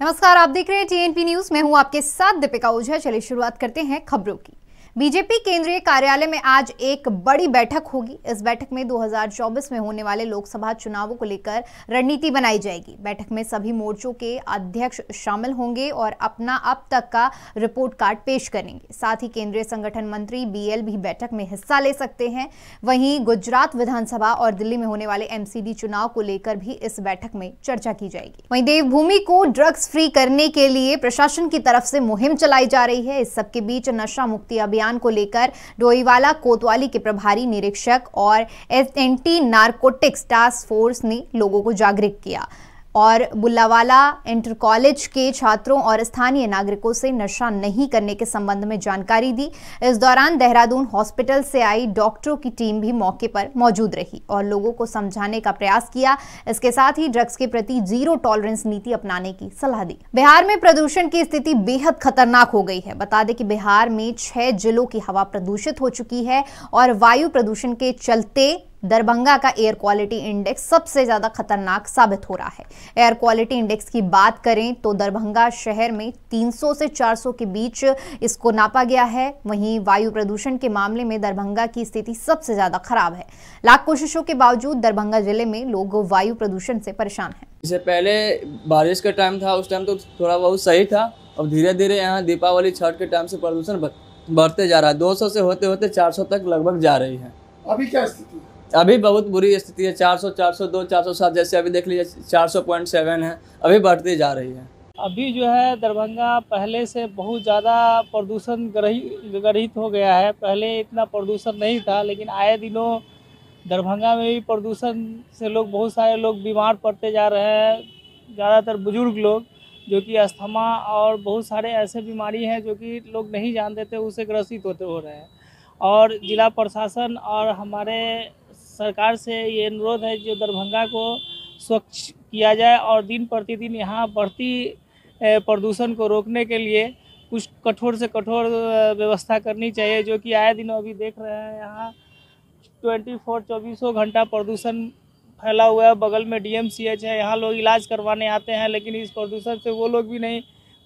नमस्कार आप देख रहे हैं टीएनपी न्यूज मैं हूं आपके साथ दीपिका ओझा चलिए शुरुआत करते हैं खबरों की बीजेपी केंद्रीय कार्यालय में आज एक बड़ी बैठक होगी इस बैठक में 2024 में होने वाले लोकसभा चुनावों को लेकर रणनीति बनाई जाएगी बैठक में सभी मोर्चों के अध्यक्ष शामिल होंगे और अपना अब तक का रिपोर्ट कार्ड पेश करेंगे साथ ही केंद्रीय संगठन मंत्री बीएल भी बैठक में हिस्सा ले सकते हैं वहीं गुजरात विधानसभा और दिल्ली में होने वाले एमसीडी चुनाव को लेकर भी इस बैठक में चर्चा की जाएगी वही देवभूमि को ड्रग्स फ्री करने के लिए प्रशासन की तरफ से मुहिम चलाई जा रही है इस सबके बीच नशा मुक्ति अभियान अभियान को लेकर डोईवाला कोतवाली के प्रभारी निरीक्षक और S anti narcotics task force ने लोगों को जागरूक किया और बुल्लावाला इंटर कॉलेज के छात्रों और स्थानीय नागरिकों से नशा नहीं करने के संबंध में जानकारी दी इस दौरान देहरादून हॉस्पिटल से आई डॉक्टरों की टीम भी मौके पर मौजूद रही और लोगों को समझाने का प्रयास किया इसके साथ ही ड्रग्स के प्रति जीरो टॉलरेंस नीति अपनाने की सलाह दी बिहार में प्रदूषण की स्थिति बेहद खतरनाक हो गई है बता दें कि बिहार में छह जिलों की हवा प्रदूषित हो चुकी है और वायु प्रदूषण के चलते दरभंगा का एयर क्वालिटी इंडेक्स सबसे ज़्यादा खतरनाक साबित हो रहा है एयर क्वालिटी इंडेक्स की बात करें तो दरभंगा शहर में 300 से 400 के बीच इसको नापा गया है वहीं वायु प्रदूषण के मामले में दरभंगा की स्थिति सबसे ज़्यादा खराब है लाख कोशिशों के बावजूद दरभंगा जिले में लोग वायु प्रदूषण से परेशान हैं इससे पहले बारिश का टाइम था उस टाइम तो थोड़ा बहुत सही था अब धीरे धीरे यहाँ दीपावली छठ के टाइम से प्रदूषण बढ़ते जा रहा है दो से होते होते चार तक लगभग जा रही है अभी क्या स्थिति अभी बहुत बुरी स्थिति है 400 402 407 जैसे अभी देख लीजिए 400.7 है अभी बढ़ती जा रही है अभी जो है दरभंगा पहले से बहुत ज़्यादा प्रदूषण ग्रहित हो गया है पहले इतना प्रदूषण नहीं था लेकिन आए दिनों दरभंगा में भी प्रदूषण से लोग बहुत सारे लोग बीमार पड़ते जा रहे हैं ज़्यादातर बुजुर्ग लोग जो कि अस्थमा और बहुत सारे ऐसे बीमारी हैं जो कि लोग नहीं जानते थे उसे ग्रसित होते हो रहे हैं और ज़िला प्रशासन और हमारे सरकार से ये अनुरोध है जो दरभंगा को स्वच्छ किया जाए और दिन प्रतिदिन यहाँ बढ़ती प्रदूषण को रोकने के लिए कुछ कठोर से कठोर व्यवस्था करनी चाहिए जो कि आए दिन अभी देख रहे हैं यहाँ ट्वेंटी फोर चौबीसों घंटा प्रदूषण फैला हुआ है बगल में डीएमसीएच है यहाँ लोग इलाज करवाने आते हैं लेकिन इस प्रदूषण से वो लोग भी नहीं